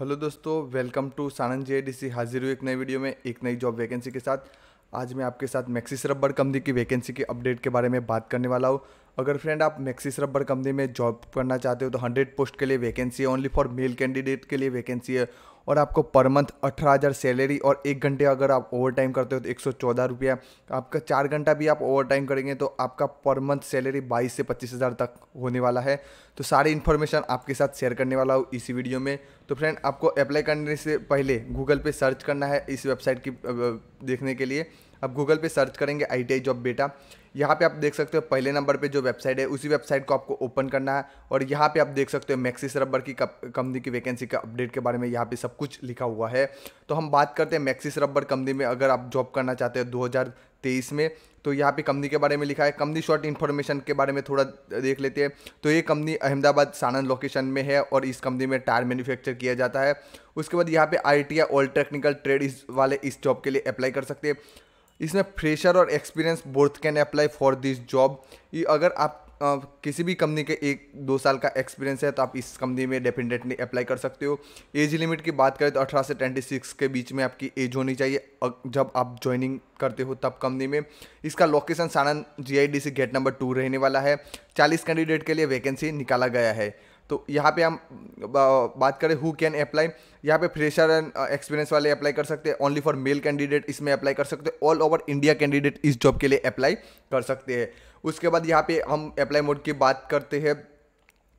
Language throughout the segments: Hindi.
हेलो दोस्तों वेलकम टू सानंद जे हाजिर हुई एक नई वीडियो में एक नई जॉब वैकेंसी के साथ आज मैं आपके साथ मैक्सिस रबड़ कंपनी की वैकेंसी के अपडेट के बारे में बात करने वाला हूँ अगर फ्रेंड आप मैक्सिस रबर कंपनी में जॉब करना चाहते हो तो हंड्रेड पोस्ट के लिए वैकेंसी है ओनली फॉर मेल कैंडिडेट के लिए वैकेंसी है और आपको पर मंथ अठारह हज़ार सैलरी और एक घंटे अगर आप ओवर टाइम करते हो तो एक सौ चौदह रुपया आपका चार घंटा भी आप ओवर टाइम करेंगे तो आपका पर मंथ सैलरी बाईस से पच्चीस हज़ार तक होने वाला है तो सारी इन्फॉर्मेशन आपके साथ शेयर करने वाला हूँ इसी वीडियो में तो फ्रेंड आपको अप्लाई करने से पहले गूगल पे सर्च करना है इस वेबसाइट की देखने के लिए अब गूगल पे सर्च करेंगे आई टी जॉब बेटा यहाँ पे आप देख सकते हो पहले नंबर पे जो वेबसाइट है उसी वेबसाइट को आपको ओपन करना है और यहाँ पे आप देख सकते हो मैक्सिस रबर की कंपनी की वैकेंसी का अपडेट के बारे में यहाँ पे सब कुछ लिखा हुआ है तो हम बात करते हैं मैक्सिस रबर कंपनी में अगर आप जॉब करना चाहते हो 2023 में तो यहाँ पे कंपनी के बारे में लिखा है कंपनी शॉर्ट इन्फॉर्मेशन के बारे में थोड़ा देख लेते हैं तो ये कंपनी अहमदाबाद सानन लोकेशन में है और इस कंपनी में टायर मैन्युफैक्चर किया जाता है उसके बाद यहाँ पे I T all technical trade इस वाले इस जॉब के लिए अप्लाई कर सकते हैं इसमें फ्रेशर और experience both can apply for this job ये अगर आप आ, किसी भी कंपनी के एक दो साल का एक्सपीरियंस है तो आप इस कंपनी में डेफिनेटली अप्लाई कर सकते हो एज लिमिट की बात करें तो अठारह से ट्वेंटी सिक्स के बीच में आपकी एज होनी चाहिए जब आप ज्वाइनिंग करते हो तब कंपनी में इसका location Sanand D C gate number two रहने वाला है चालीस कैंडिडेट के लिए वैकेंसी निकाला गया है तो यहाँ पे हम बात करें हु कैन अप्लाई यहाँ पे फ्रेशर एंड एक्सपीरियंस वाले अप्लाई कर सकते हैं ओनली फॉर मेल कैंडिडेट इसमें अप्लाई कर सकते हैं ऑल ओवर इंडिया कैंडिडेट इस जॉब के लिए अप्लाई कर सकते हैं उसके बाद यहाँ पे हम अप्लाई मोड की बात करते हैं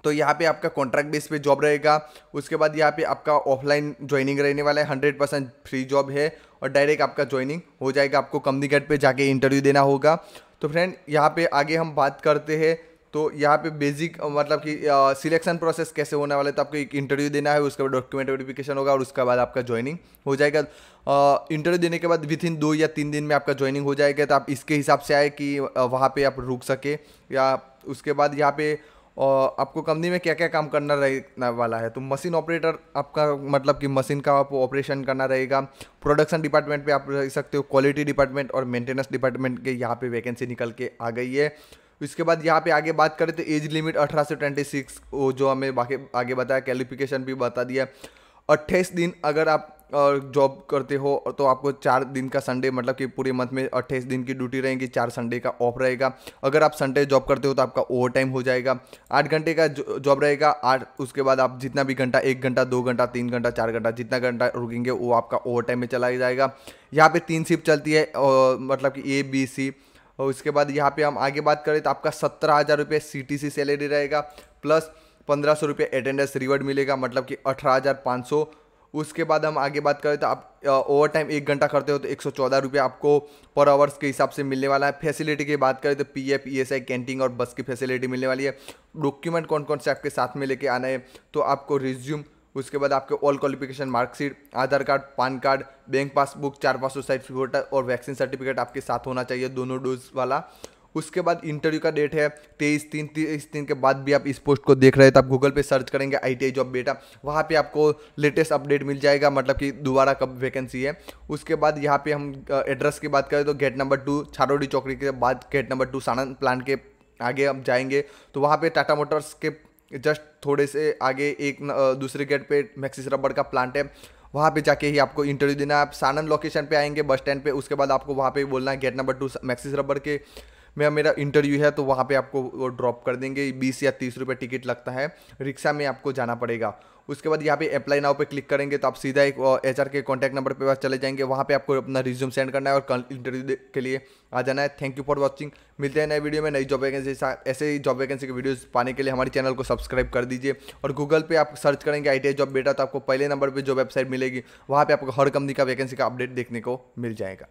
तो यहाँ पे आपका कॉन्ट्रैक्ट बेस पे जॉब रहेगा उसके बाद यहाँ पे आपका ऑफलाइन ज्वाइनिंग रहने वाला है हंड्रेड परसेंट फ्री जॉब है और डायरेक्ट आपका ज्वाइनिंग हो जाएगा आपको कंपनी कम्युनिकेट पे जाके इंटरव्यू देना होगा तो फ्रेंड यहाँ पे आगे हम बात करते हैं तो यहाँ पे बेसिक मतलब कि सिलेक्शन प्रोसेस कैसे होने वाला है तो आपको एक इंटरव्यू देना है उसके बाद डॉक्यूमेंट वेरिफिकेशन होगा और उसके बाद आपका ज्वाइनिंग हो जाएगा इंटरव्यू देने के बाद विद इन दो या तीन दिन में आपका ज्वाइनिंग हो जाएगा तो आप इसके हिसाब से आए कि वहाँ पर आप रुक सके या उसके बाद यहाँ पे और आपको कंपनी में क्या क्या काम करना रहने वाला है तो मशीन ऑपरेटर आपका मतलब कि मशीन का आप ऑपरेशन करना रहेगा प्रोडक्शन डिपार्टमेंट पे आप रह सकते हो क्वालिटी डिपार्टमेंट और मेंटेनेंस डिपार्टमेंट के यहाँ पे वैकेंसी निकल के आ गई है उसके बाद यहाँ पे आगे बात करें तो एज लिमिट अठारह से ट्वेंटी सिक्स वो जो हमें बाकी आगे बताया क्वालिफिकेशन भी बता दिया अट्ठाईस दिन अगर आप जॉब करते हो तो आपको चार दिन का संडे मतलब कि पूरे मंथ में अट्ठाईस दिन की ड्यूटी रहेगी चार संडे का ऑफ रहेगा अगर आप संडे जॉब करते हो तो आपका ओवर टाइम हो जाएगा आठ घंटे का जॉब रहेगा आठ उसके बाद आप जितना भी घंटा एक घंटा दो घंटा तीन घंटा चार घंटा जितना घंटा रुकेंगे वो आपका ओवर टाइम में चला जाएगा यहाँ पर तीन शिफ्ट चलती है मतलब कि ए बी सी और उसके बाद यहाँ पे हम आगे बात करें तो आपका सत्रह हज़ार रुपये सी टी सी सैलरी रहेगा प्लस पंद्रह सौ रुपये अटेंडेंस रिवर्ड मिलेगा मतलब कि अठारह हज़ार पाँच सौ उसके बाद हम आगे बात करें तो आप ओवर टाइम एक घंटा करते हो तो एक सौ चौदह रुपये आपको पर आवर्स के हिसाब से मिलने वाला है फैसिलिटी की बात करें तो P F E S I canteen और बस की फैसिलिटी मिलने वाली है डॉक्यूमेंट कौन कौन से आपके साथ में लेके आना है तो आपको रिज्यूम उसके बाद आपके all qualification marksheet Aadhaar card PAN card bank passbook चार पास साइज फोटो और वैक्सीन सर्टिफिकेट आपके साथ होना चाहिए दोनों डोज वाला उसके बाद इंटरव्यू का डेट है तेईस तीन तेईस दिन के बाद भी आप इस पोस्ट को देख रहे हैं तो आप गूगल पे सर्च करेंगे आई टी जॉब बेटा वहाँ पे आपको लेटेस्ट अपडेट मिल जाएगा मतलब कि दोबारा कब वैकेंसी है उसके बाद यहाँ पे हम एड्रेस की बात करें तो गेट नंबर टू छारोडी चौकड़ी के बाद gate number two Sanand plant के आगे आप जाएंगे तो वहाँ पे टाटा मोटर्स के जस्ट थोड़े से आगे एक दूसरे गेट पे मैक्सिस रबड़ का प्लांट है वहाँ पे जाके ही आपको इंटरव्यू देना है आप सानंद लोकेशन पे आएंगे बस स्टैंड पे उसके बाद आपको वहाँ पे बोलना है गेट नंबर टू मैक्सिस रबड़ के में मेरा इंटरव्यू है तो वहाँ पर आपको वो ड्रॉप कर देंगे बीस या तीस रुपये टिकट लगता है रिक्शा में आपको जाना पड़ेगा उसके बाद यहाँ पे अप्लाई नाव पे क्लिक करेंगे तो आप सीधा एक एच के कॉन्टैक्ट नंबर पे चले जाएंगे वहाँ पे आपको अपना रिज्यूम सेंड करना है और इंटरव्यू के लिए आ जाना है थैंक यू फॉर वॉचिंग मिलते हैं नए वीडियो में नई जॉब वैकेंसी ऐसे ही जॉब वैकेंसी के वीडियोस पाने के लिए हमारे चैनल को सब्सक्राइब कर दीजिए और गूगल पे आप सर्च करेंगे आई जॉब बेटा तो आपको पहले नंबर पर जो वेबसाइट मिलेगी वहाँ पर आपको हर कंपनी का वैकेंसी का अपडेट देखने को मिल जाएगा